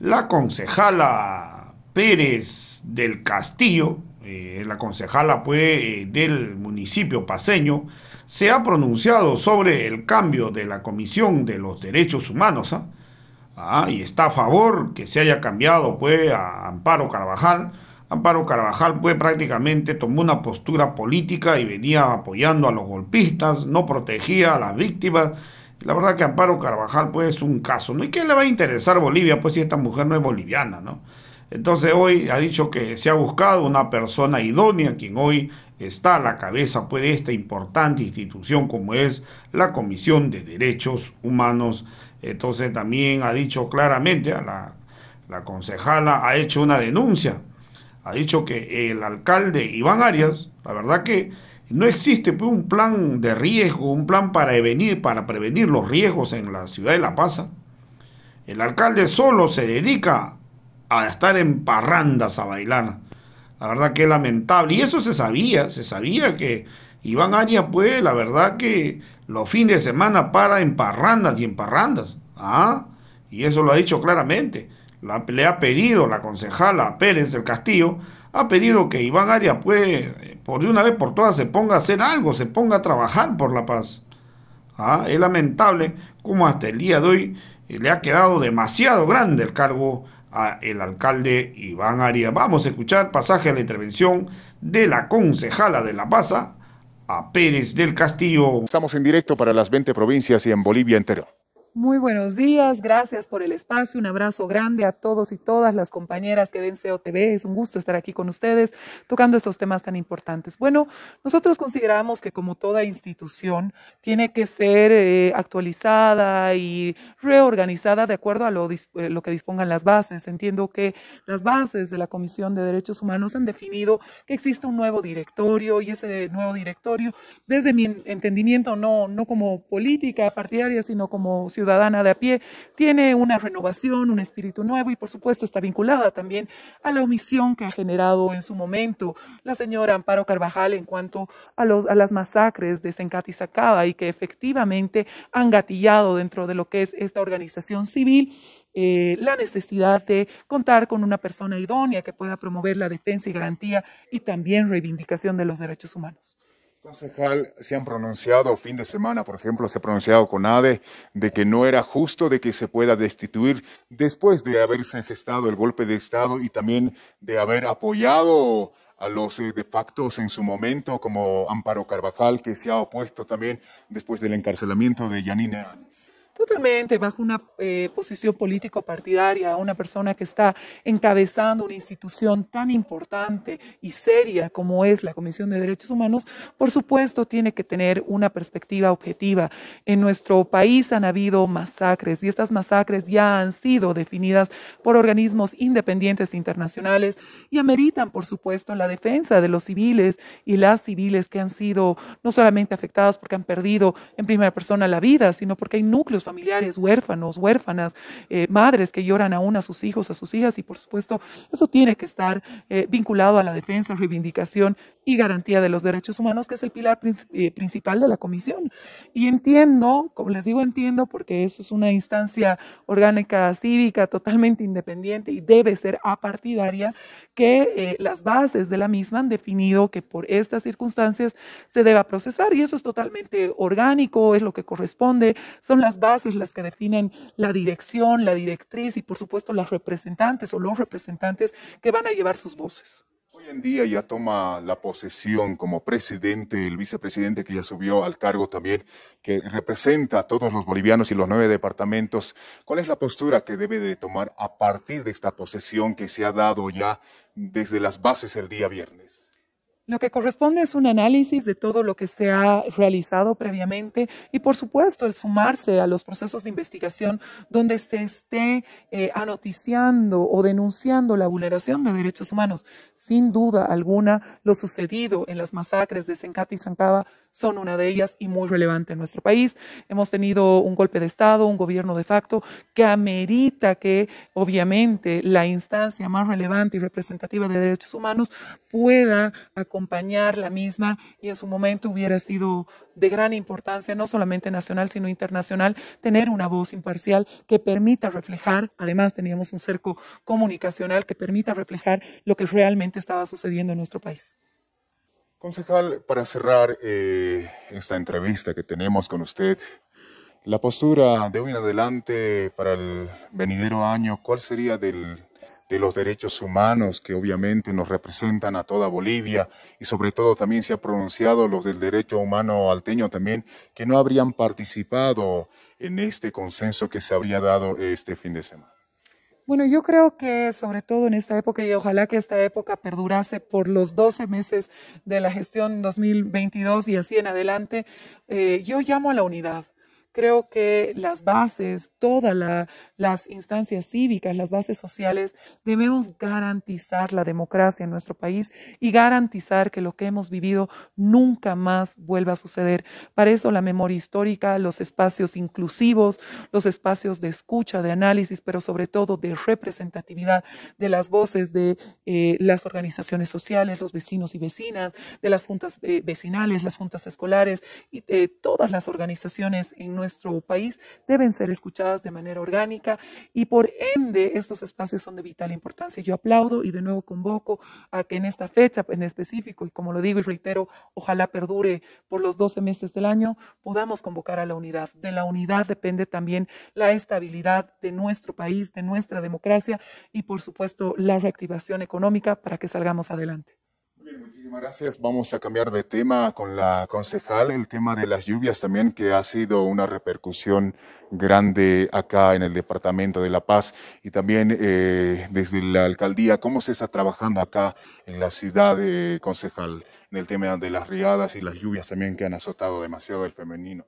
La concejala Pérez del Castillo, eh, la concejala pues, del municipio paseño, se ha pronunciado sobre el cambio de la Comisión de los Derechos Humanos ¿ah? Ah, y está a favor que se haya cambiado pues, a Amparo Carvajal. Amparo Carvajal pues, prácticamente tomó una postura política y venía apoyando a los golpistas, no protegía a las víctimas la verdad que Amparo Carvajal pues es un caso, ¿no? ¿Y qué le va a interesar Bolivia pues si esta mujer no es boliviana, ¿no? Entonces hoy ha dicho que se ha buscado una persona idónea, quien hoy está a la cabeza pues, de esta importante institución como es la Comisión de Derechos Humanos. Entonces también ha dicho claramente, a la, la concejala ha hecho una denuncia, ha dicho que el alcalde Iván Arias, la verdad que no existe pues, un plan de riesgo, un plan para prevenir, para prevenir los riesgos en la ciudad de La Paz. El alcalde solo se dedica a estar en parrandas a bailar. La verdad que es lamentable. Y eso se sabía, se sabía que Iván Arias, pues, la verdad que los fines de semana para en parrandas y en parrandas. ¿ah? Y eso lo ha dicho claramente. La, le ha pedido la concejala Pérez del Castillo ha pedido que Iván Arias, pues, por de una vez por todas, se ponga a hacer algo, se ponga a trabajar por la paz. ¿Ah? Es lamentable como hasta el día de hoy eh, le ha quedado demasiado grande el cargo al alcalde Iván Arias. Vamos a escuchar pasaje a la intervención de la concejala de La Paz, a Pérez del Castillo. Estamos en directo para las 20 provincias y en Bolivia entero. Muy buenos días, gracias por el espacio, un abrazo grande a todos y todas las compañeras que ven COTV, es un gusto estar aquí con ustedes tocando estos temas tan importantes. Bueno, nosotros consideramos que como toda institución tiene que ser eh, actualizada y reorganizada de acuerdo a lo, eh, lo que dispongan las bases. Entiendo que las bases de la Comisión de Derechos Humanos han definido que existe un nuevo directorio y ese nuevo directorio, desde mi entendimiento, no, como política partidaria, sino como ciudadanía ciudadana de a pie tiene una renovación, un espíritu nuevo y por supuesto está vinculada también a la omisión que ha generado en su momento la señora Amparo Carvajal en cuanto a, las masacres de Sacaba y que efectivamente han gatillado dentro de lo que es esta organización civil eh, la necesidad de contar con una persona idónea que pueda promover la defensa y garantía y también reivindicación de los derechos humanos concejal se han pronunciado fin de semana, por ejemplo, se ha pronunciado con ADE de que no era justo de que se pueda destituir después de haberse gestado el golpe de Estado y también de haber apoyado a los eh, de facto en su momento, como Amparo Carvajal, que se ha opuesto también después del encarcelamiento de Yanine Totalmente, bajo una eh, posición político partidaria, una persona que está encabezando una institución tan importante y seria como es la Comisión de Derechos Humanos, por supuesto tiene que tener una perspectiva objetiva. En nuestro país han habido masacres y estas masacres ya han sido definidas por organismos independientes internacionales y ameritan, por supuesto, la defensa de los civiles y las civiles que han sido no solamente afectadas porque han perdido en primera persona la vida, sino porque hay núcleos familiares familiares, huérfanos, huérfanas, eh, madres que lloran aún a sus hijos, a sus hijas, y por supuesto, eso tiene que estar eh, vinculado a la defensa, reivindicación y garantía de los derechos humanos, que es el pilar eh, principal de la comisión. Y entiendo, como les digo, entiendo porque eso es una instancia orgánica cívica totalmente independiente y debe ser apartidaria, que eh, las bases de la misma han definido que por estas circunstancias se deba procesar y eso es totalmente orgánico, es lo que corresponde, son las bases las que definen la dirección, la directriz y por supuesto las representantes o los representantes que van a llevar sus voces. Hoy en día ya toma la posesión como presidente, el vicepresidente que ya subió al cargo también, que representa a todos los bolivianos y los nueve departamentos. ¿Cuál es la postura que debe de tomar a partir de esta posesión que se ha dado ya desde las bases el día viernes? Lo que corresponde es un análisis de todo lo que se ha realizado previamente y, por supuesto, el sumarse a los procesos de investigación donde se esté eh, anoticiando o denunciando la vulneración de derechos humanos. Sin duda alguna, lo sucedido en las masacres de Sencati y Sancaba son una de ellas y muy relevante en nuestro país. Hemos tenido un golpe de Estado, un gobierno de facto que amerita que, obviamente, la instancia más relevante y representativa de derechos humanos pueda acompañar la misma y en su momento hubiera sido de gran importancia, no solamente nacional, sino internacional, tener una voz imparcial que permita reflejar, además teníamos un cerco comunicacional que permita reflejar lo que realmente estaba sucediendo en nuestro país. Concejal, para cerrar eh, esta entrevista que tenemos con usted, la postura de hoy en adelante para el venidero año, ¿cuál sería del de los derechos humanos que obviamente nos representan a toda Bolivia y sobre todo también se ha pronunciado los del derecho humano alteño también que no habrían participado en este consenso que se habría dado este fin de semana. Bueno, yo creo que sobre todo en esta época y ojalá que esta época perdurase por los 12 meses de la gestión 2022 y así en adelante, eh, yo llamo a la unidad creo que las bases, toda la, las instancias cívicas, las bases sociales, debemos garantizar la democracia en nuestro país y garantizar que lo que hemos vivido nunca más vuelva a suceder. Para eso la memoria histórica, los espacios inclusivos, los espacios de escucha, de análisis, pero sobre todo de representatividad de las voces de eh, las organizaciones sociales, los vecinos y vecinas, de las juntas eh, vecinales, las juntas escolares y de eh, todas las organizaciones en nuestro país deben ser escuchadas de manera orgánica y por ende estos espacios son de vital importancia. Yo aplaudo y de nuevo convoco a que en esta fecha en específico, y como lo digo y reitero, ojalá perdure por los 12 meses del año, podamos convocar a la unidad. De la unidad depende también la estabilidad de nuestro país, de nuestra democracia y por supuesto la reactivación económica para que salgamos adelante muchísimas gracias. Vamos a cambiar de tema con la concejal, el tema de las lluvias también, que ha sido una repercusión grande acá en el Departamento de La Paz y también eh, desde la alcaldía. ¿Cómo se está trabajando acá en la ciudad, de eh, concejal, en el tema de las riadas y las lluvias también que han azotado demasiado el femenino?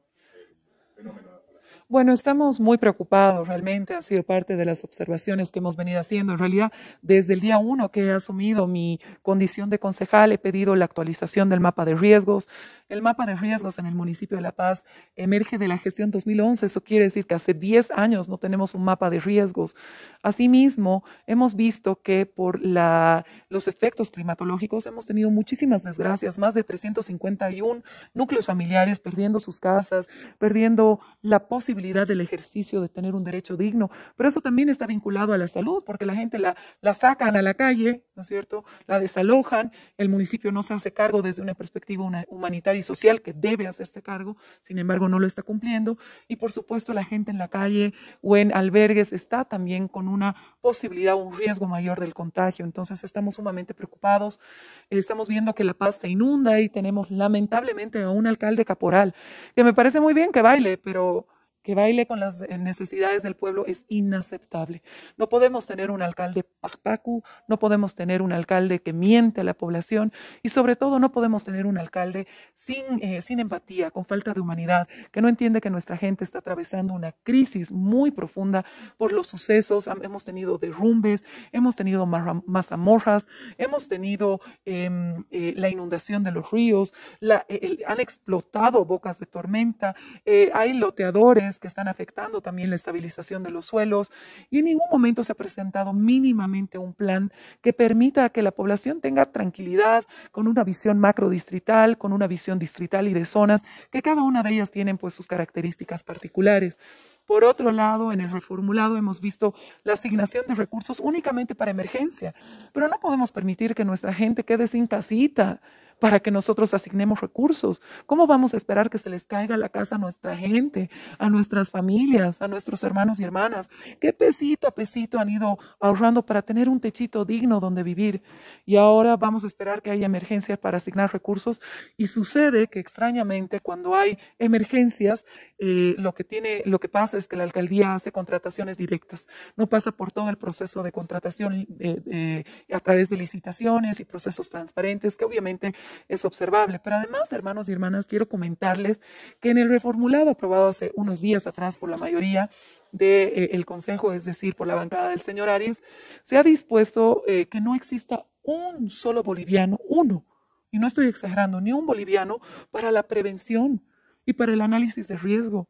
Bueno, estamos muy preocupados realmente, ha sido parte de las observaciones que hemos venido haciendo. En realidad, desde el día uno que he asumido mi condición de concejal, he pedido la actualización del mapa de riesgos. El mapa de riesgos en el municipio de La Paz emerge de la gestión 2011, eso quiere decir que hace 10 años no tenemos un mapa de riesgos. Asimismo, hemos visto que por la, los efectos climatológicos hemos tenido muchísimas desgracias, más de 351 núcleos familiares perdiendo sus casas, perdiendo la posibilidad del ejercicio de tener un derecho digno, pero eso también está vinculado a la salud, porque la gente la, la sacan a la calle, ¿no es cierto? La desalojan, el municipio no se hace cargo desde una perspectiva humanitaria y social que debe hacerse cargo, sin embargo no lo está cumpliendo, y por supuesto la gente en la calle o en albergues está también con una posibilidad, un riesgo mayor del contagio, entonces estamos sumamente preocupados, estamos viendo que La Paz se inunda y tenemos lamentablemente a un alcalde caporal, que me parece muy bien que baile, pero que baile con las necesidades del pueblo es inaceptable. No podemos tener un alcalde pacu, no podemos tener un alcalde que miente a la población y sobre todo no podemos tener un alcalde sin, eh, sin empatía, con falta de humanidad, que no entiende que nuestra gente está atravesando una crisis muy profunda por los sucesos. Hemos tenido derrumbes, hemos tenido mazamorras, hemos tenido em, eh, la inundación de los ríos, la, han explotado bocas de tormenta, eh, hay loteadores que están afectando también la estabilización de los suelos y en ningún momento se ha presentado mínimamente un plan que permita que la población tenga tranquilidad con una visión macrodistrital, con una visión distrital y de zonas, que cada una de ellas tienen pues sus características particulares. Por otro lado, en el reformulado hemos visto la asignación de recursos únicamente para emergencia, pero no podemos permitir que nuestra gente quede sin casita, para que nosotros asignemos recursos. ¿Cómo vamos a esperar que se les caiga la casa a nuestra gente, a nuestras familias, a nuestros hermanos y hermanas? ¿Qué pesito a pesito han ido ahorrando para tener un techito digno donde vivir? Y ahora vamos a esperar que haya emergencias para asignar recursos. Y sucede que extrañamente cuando hay emergencias, eh, lo, que tiene, lo que pasa es que la alcaldía hace contrataciones directas. No pasa por todo el proceso de contratación eh, eh, a través de licitaciones y procesos transparentes que obviamente es observable. Pero además, hermanos y hermanas, quiero comentarles que en el reformulado aprobado hace unos días atrás por la mayoría del eh, Consejo, es decir, por la bancada del señor Arias, se ha dispuesto eh, que no exista un solo boliviano, uno, y no estoy exagerando, ni un boliviano para la prevención y para el análisis de riesgo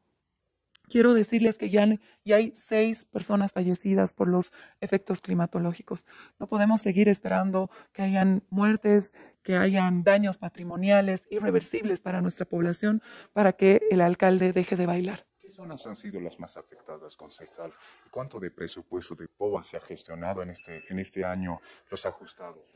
Quiero decirles que ya, hay seis personas fallecidas por los efectos climatológicos. No podemos seguir esperando que hayan muertes, que hayan daños patrimoniales irreversibles para nuestra población, para que el alcalde deje de bailar. ¿Qué zonas han sido las más afectadas, concejal? ¿Cuánto de presupuesto de POA se ha gestionado en este, en este año los ajustados?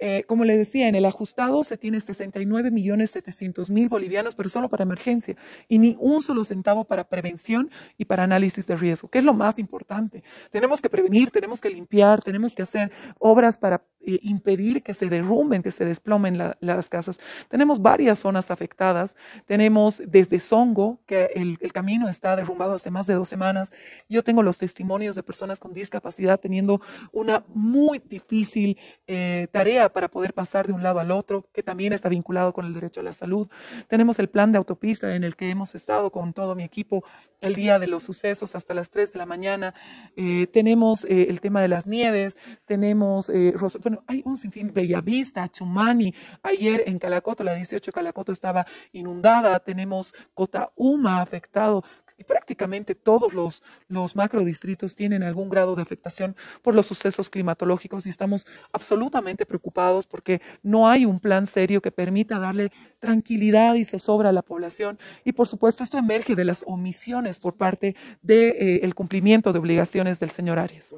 Eh, como les decía, en el ajustado se tiene 69 millones 700 mil bolivianos, pero solo para emergencia y ni un solo centavo para prevención y para análisis de riesgo, que es lo más importante. Tenemos que prevenir, tenemos que limpiar, tenemos que hacer obras para eh, impedir que se derrumben, que se desplomen las casas. Tenemos varias zonas afectadas. Tenemos desde Songo, que el, camino está derrumbado hace más de dos semanas. Yo tengo los testimonios de personas con discapacidad teniendo una muy difícil eh, tarea para poder pasar de un lado al otro, que también está vinculado con el derecho a la salud. Tenemos el plan de autopista en el que hemos estado con todo mi equipo el día de los sucesos hasta las 3 de la mañana. Eh, tenemos eh, el tema de las nieves, tenemos, eh, bueno, hay un sinfín, Bellavista, Chumani, ayer en Calacoto, la 18 Calacoto estaba inundada, tenemos Cota Uma afectado y prácticamente todos los, los macrodistritos tienen algún grado de afectación por los sucesos climatológicos y estamos absolutamente preocupados porque no hay un plan serio que permita darle tranquilidad y se sobra a la población. Y por supuesto, esto emerge de las omisiones por parte del de, eh, cumplimiento de obligaciones del señor Arias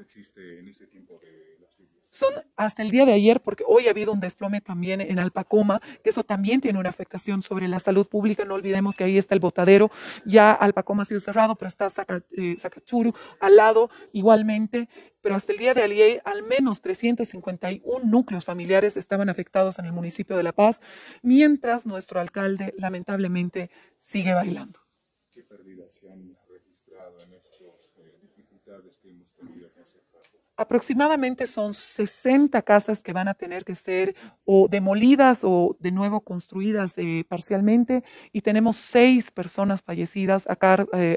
existe en este tiempo Son hasta el día de ayer, porque hoy ha habido un desplome también en Alpacoma, que eso también tiene una afectación sobre la salud pública. No olvidemos que ahí está el botadero. Ya Alpacoma ha sido cerrado, pero está Sacachuru eh, al lado igualmente pero hasta el día de ayer al menos 351 núcleos familiares estaban afectados en el municipio de La Paz, mientras nuestro alcalde lamentablemente sigue bailando. Qué Aproximadamente son 60 casas que van a tener que ser o demolidas o de nuevo construidas eh, parcialmente y tenemos seis personas fallecidas acá. Eh,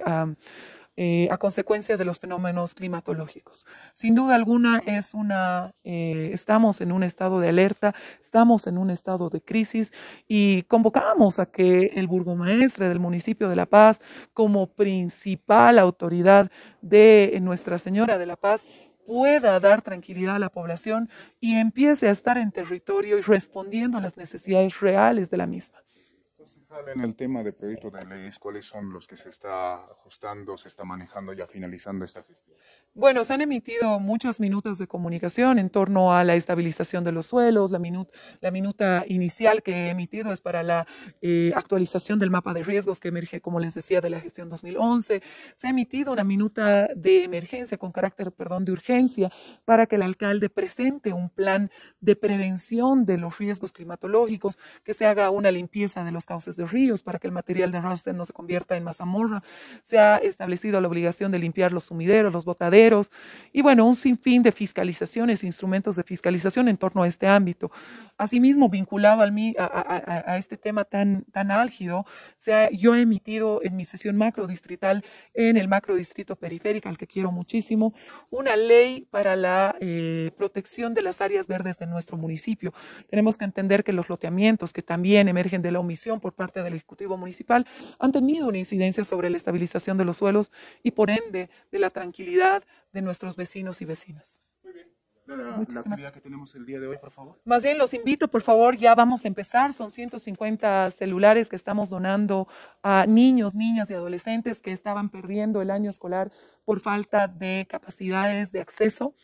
eh, a consecuencia de los fenómenos climatológicos. Sin duda alguna es una, eh, estamos en un estado de alerta, estamos en un estado de crisis y convocamos a que el burgomaestre del municipio de La Paz, como principal autoridad de Nuestra Señora de La Paz, pueda dar tranquilidad a la población y empiece a estar en territorio y respondiendo a las necesidades reales de la misma. En el tema de proyecto de leyes, ¿cuáles son los que se está ajustando, se está manejando ya finalizando esta gestión? Bueno, se han emitido muchas minutas de comunicación en torno a la estabilización de los suelos. La, minuta, la minuta inicial que he emitido es para la eh, actualización del mapa de riesgos que emerge, como les decía, de la gestión 2011. Se ha emitido una minuta de emergencia con carácter, perdón, de urgencia para que el alcalde presente un plan de prevención de los riesgos climatológicos, que se haga una limpieza de los cauces de ríos para que el material de raster no se convierta en mazamorra. Se ha establecido la obligación de limpiar los sumideros, los botaderos y bueno, un sinfín de fiscalizaciones, instrumentos de fiscalización en torno a este ámbito. Asimismo, vinculado al, a, a, este tema tan, tan álgido, sea yo he emitido en mi sesión macrodistrital en el macrodistrito periférico, al que quiero muchísimo, una ley para la eh, protección de las áreas verdes de nuestro municipio. Tenemos que entender que los loteamientos que también emergen de la omisión por parte del Ejecutivo Municipal han tenido una incidencia sobre la estabilización de los suelos y por ende de la tranquilidad de nuestros vecinos y vecinas. Muy bien. La, la actividad que tenemos el día de hoy, por favor. Más bien los invito, por favor, ya vamos a empezar. Son 150 celulares que estamos donando a niños, niñas y adolescentes que estaban perdiendo el año escolar por falta de capacidades de acceso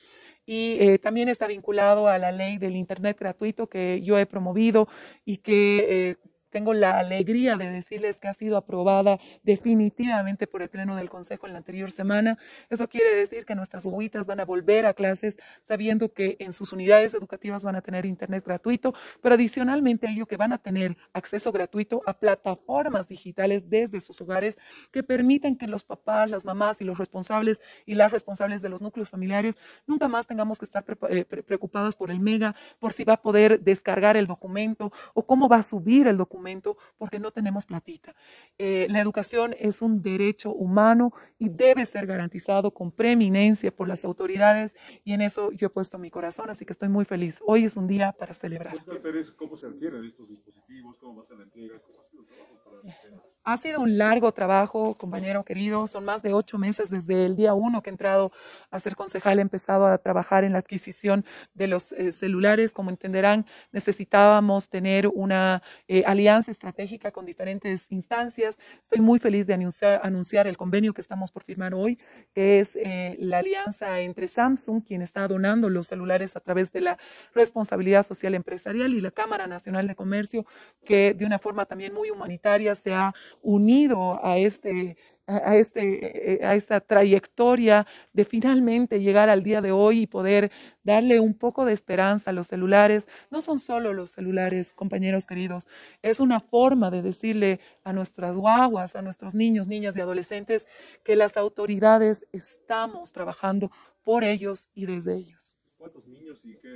y eh, también está vinculado a la ley del Internet gratuito que yo he promovido y que eh, tengo la alegría de decirles que ha sido aprobada definitivamente por el Pleno del Consejo en la anterior semana. Eso quiere decir que nuestras guitas van a volver a clases sabiendo que en sus unidades educativas van a tener internet gratuito, pero adicionalmente a ello que van a tener acceso gratuito a plataformas digitales desde sus hogares que permitan que los papás, las mamás y los responsables y las responsables de los núcleos familiares nunca más tengamos que estar eh, preocupadas preocupados por el mega, por si va a poder descargar el documento o cómo va a subir el documento momento porque no tenemos platita. Eh, la educación es un derecho humano y debe ser garantizado con preeminencia por las autoridades y en eso yo he puesto mi corazón, así que estoy muy feliz. Hoy es un día para celebrar. ¿Cómo se estos dispositivos? ¿Cómo va la entrega? Ha sido un largo trabajo, compañero querido. Son más de ocho meses desde el día uno que he entrado a ser concejal. He empezado a trabajar en la adquisición de los eh, celulares. Como entenderán, necesitábamos tener una eh, alianza estratégica con diferentes instancias. Estoy muy feliz de anunciar, el convenio que estamos por firmar hoy, que es eh, la alianza entre Samsung, quien está donando los celulares a través de la responsabilidad social empresarial, y la Cámara Nacional de Comercio, que de una forma también muy humanitaria se ha unido a este, este eh, a, esta trayectoria de finalmente llegar al día de hoy y poder darle un poco de esperanza a los celulares. No son solo los celulares, compañeros queridos, es una forma de decirle a nuestras guaguas, a nuestros niños, niñas y adolescentes que las autoridades estamos trabajando por ellos y desde ellos. ¿Cuántos niños y qué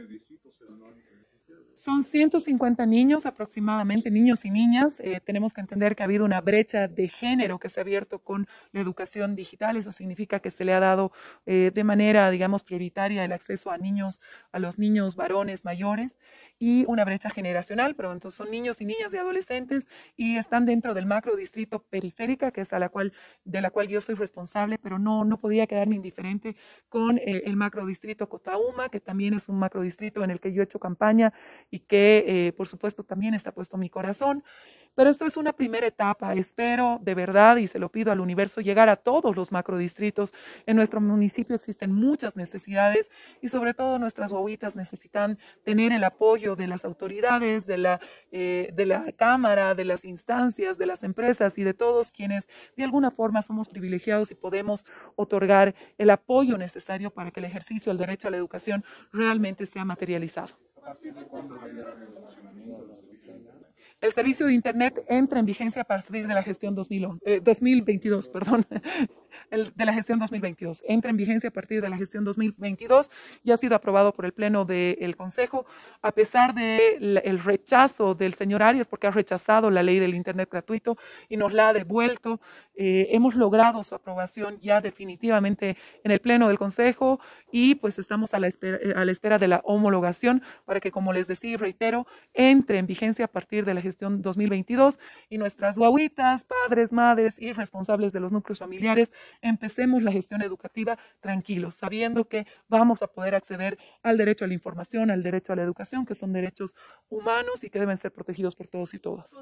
son 150 niños aproximadamente, niños y niñas. Eh, tenemos que entender que ha habido una brecha de género que se ha abierto con la educación digital. Eso significa que se le ha dado eh, de manera, digamos, prioritaria el acceso a niños, a los niños varones mayores y una brecha generacional, pero entonces son niños y niñas y adolescentes y están dentro del macro distrito periférica, que es de la cual yo soy responsable, pero no, no podía quedarme indiferente con eh, el, macrodistrito macro distrito Cotauma, que también es un macro en el que yo he hecho campaña y que eh, por supuesto también está puesto mi corazón. Pero esto es una primera etapa. Espero de verdad y se lo pido al universo llegar a todos los macrodistritos. En nuestro municipio existen muchas necesidades y sobre todo nuestras guaguitas necesitan tener el apoyo de las autoridades, de la, eh, de la Cámara, de las instancias, de las empresas y de todos quienes de alguna forma somos privilegiados y podemos otorgar el apoyo necesario para que el ejercicio del derecho a la educación realmente sea materializado el servicio de Internet? entra en vigencia a partir de la gestión 2022. Eh, perdón de la gestión 2022. Entra en vigencia a partir de la gestión 2022 y ha sido aprobado por el Pleno del Consejo, a pesar del el rechazo del señor Arias, porque ha rechazado la ley del Internet gratuito y nos la ha devuelto. Eh, hemos logrado su aprobación ya definitivamente en el Pleno del Consejo y pues estamos eh, a la, espera, de la homologación para que, como les decía y reitero, entre en vigencia a partir de la gestión 2022 y nuestras guaguitas, padres, madres y responsables de los núcleos familiares empecemos la gestión educativa tranquilos, sabiendo que vamos a poder acceder al derecho a la información, al derecho a la educación, que son derechos humanos y que deben ser protegidos por todos y todas.